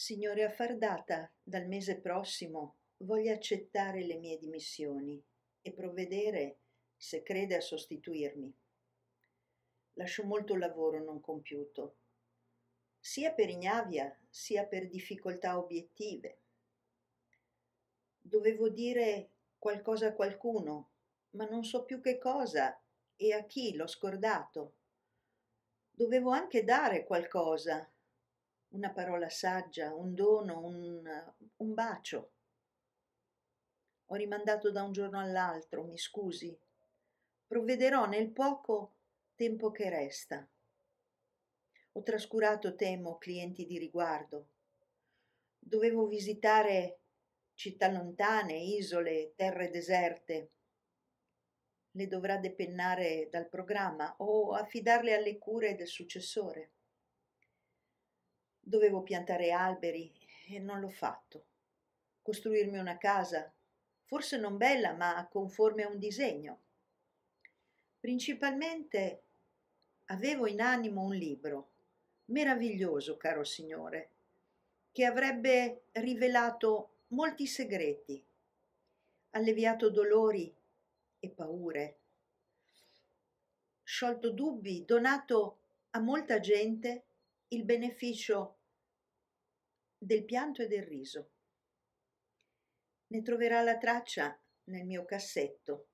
Signore Affardata, dal mese prossimo voglio accettare le mie dimissioni e provvedere se crede a sostituirmi. Lascio molto lavoro non compiuto, sia per ignavia sia per difficoltà obiettive. Dovevo dire qualcosa a qualcuno, ma non so più che cosa e a chi l'ho scordato. Dovevo anche dare qualcosa, una parola saggia, un dono, un, un bacio. Ho rimandato da un giorno all'altro, mi scusi. Provvederò nel poco tempo che resta. Ho trascurato, temo, clienti di riguardo. Dovevo visitare città lontane, isole, terre deserte. Le dovrà depennare dal programma o affidarle alle cure del successore. Dovevo piantare alberi e non l'ho fatto. Costruirmi una casa, forse non bella ma conforme a un disegno. Principalmente avevo in animo un libro, meraviglioso, caro Signore, che avrebbe rivelato molti segreti, alleviato dolori e paure, sciolto dubbi, donato a molta gente il beneficio del pianto e del riso. Ne troverà la traccia nel mio cassetto,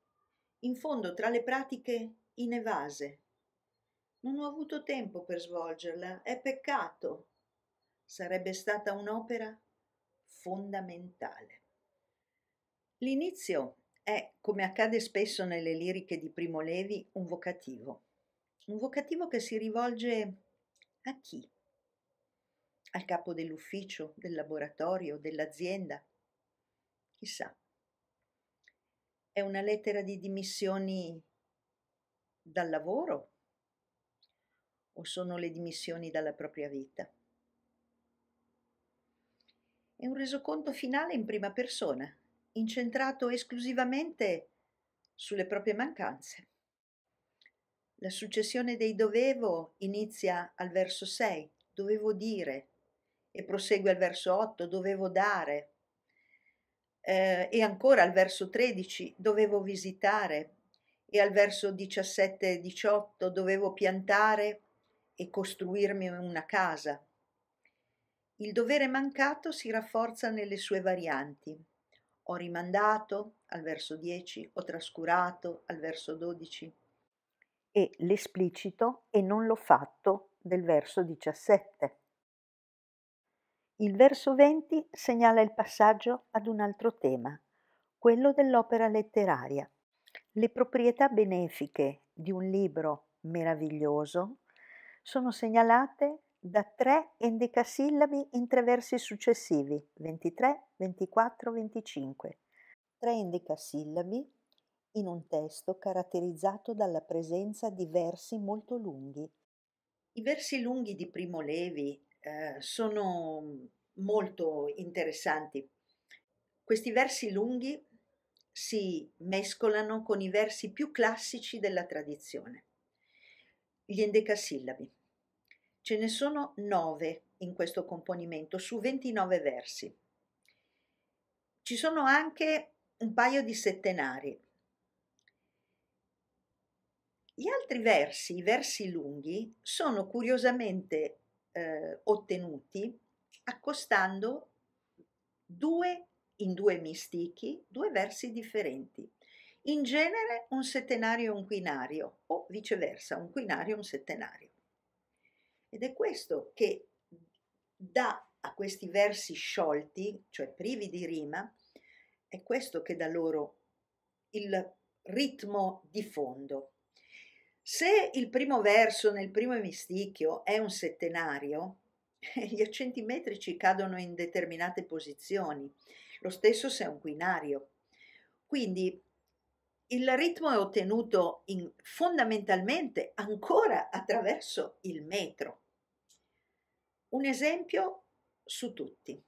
in fondo tra le pratiche inevase. Non ho avuto tempo per svolgerla, è peccato. Sarebbe stata un'opera fondamentale. L'inizio è, come accade spesso nelle liriche di Primo Levi, un vocativo. Un vocativo che si rivolge a chi? al capo dell'ufficio, del laboratorio, dell'azienda. Chissà. È una lettera di dimissioni dal lavoro o sono le dimissioni dalla propria vita? È un resoconto finale in prima persona, incentrato esclusivamente sulle proprie mancanze. La successione dei dovevo inizia al verso 6, dovevo dire, e prosegue al verso 8, dovevo dare, eh, e ancora al verso 13, dovevo visitare, e al verso 17 e 18, dovevo piantare e costruirmi una casa. Il dovere mancato si rafforza nelle sue varianti. Ho rimandato al verso 10, ho trascurato al verso 12. E l'esplicito e non l'ho fatto del verso 17. Il verso 20 segnala il passaggio ad un altro tema, quello dell'opera letteraria. Le proprietà benefiche di un libro meraviglioso sono segnalate da tre endecasillabi in tre versi successivi, 23, 24, 25. Tre endecasillabi in un testo caratterizzato dalla presenza di versi molto lunghi. I versi lunghi di Primo Levi eh, sono molto interessanti. Questi versi lunghi si mescolano con i versi più classici della tradizione, gli endecasillabi. Ce ne sono nove in questo componimento su 29 versi. Ci sono anche un paio di settenari. Gli altri versi, i versi lunghi, sono curiosamente eh, ottenuti accostando due, in due mistichi due versi differenti, in genere un settenario e un quinario o viceversa un quinario e un settenario. Ed è questo che dà a questi versi sciolti, cioè privi di rima, è questo che dà loro il ritmo di fondo. Se il primo verso nel primo emisticchio è un settenario, gli accenti metrici cadono in determinate posizioni, lo stesso se è un quinario. Quindi il ritmo è ottenuto in, fondamentalmente ancora attraverso il metro. Un esempio su tutti.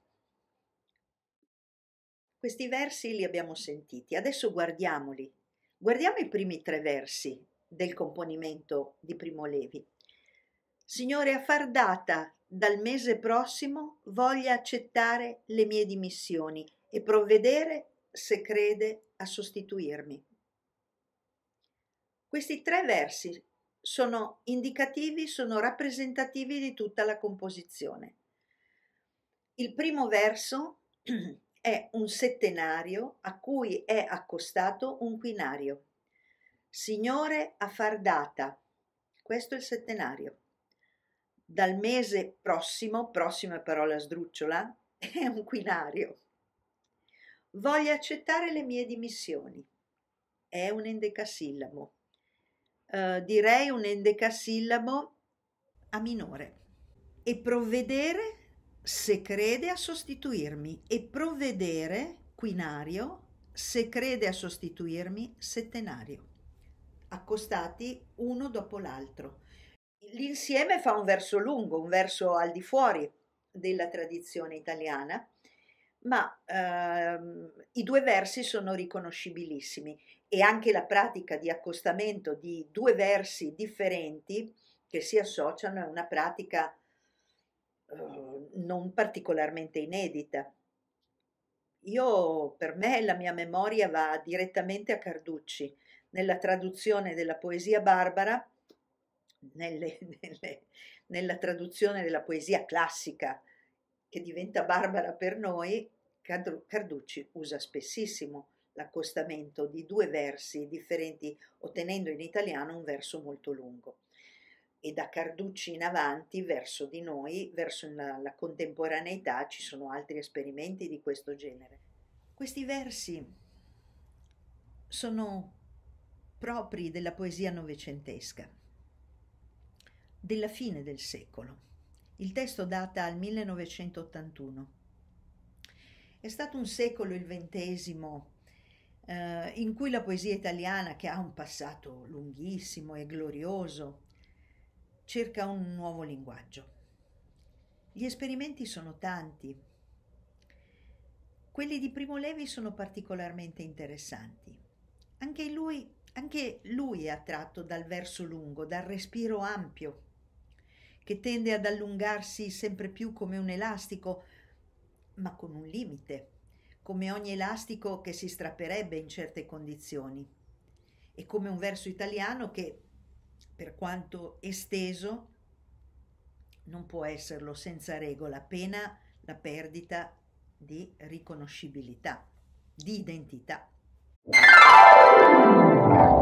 Questi versi li abbiamo sentiti, adesso guardiamoli. Guardiamo i primi tre versi del componimento di Primo Levi. Signore, a far data dal mese prossimo voglia accettare le mie dimissioni e provvedere, se crede, a sostituirmi. Questi tre versi sono indicativi, sono rappresentativi di tutta la composizione. Il primo verso è un settenario a cui è accostato un quinario. Signore a far data. Questo è il settenario. Dal mese prossimo, prossima parola sdrucciola, è un quinario. Voglio accettare le mie dimissioni. È un endecasillabo. Uh, eh, direi un endecasillabo a minore. E provvedere se crede a sostituirmi e provvedere quinario se crede a sostituirmi settenario accostati uno dopo l'altro. L'insieme fa un verso lungo, un verso al di fuori della tradizione italiana, ma ehm, i due versi sono riconoscibilissimi e anche la pratica di accostamento di due versi differenti che si associano è una pratica eh, non particolarmente inedita. Io, per me, la mia memoria va direttamente a Carducci, nella traduzione della poesia barbara, nelle, nelle, nella traduzione della poesia classica che diventa barbara per noi, Carducci usa spessissimo l'accostamento di due versi differenti, ottenendo in italiano un verso molto lungo. E da Carducci in avanti, verso di noi, verso la, la contemporaneità, ci sono altri esperimenti di questo genere. Questi versi sono propri della poesia novecentesca della fine del secolo. Il testo data al 1981. È stato un secolo, il ventesimo, eh, in cui la poesia italiana, che ha un passato lunghissimo e glorioso, cerca un nuovo linguaggio. Gli esperimenti sono tanti. Quelli di Primo Levi sono particolarmente interessanti. Anche in lui anche lui è attratto dal verso lungo, dal respiro ampio, che tende ad allungarsi sempre più come un elastico, ma con un limite, come ogni elastico che si strapperebbe in certe condizioni. E come un verso italiano che, per quanto esteso, non può esserlo senza regola, pena la perdita di riconoscibilità, di identità. Oh.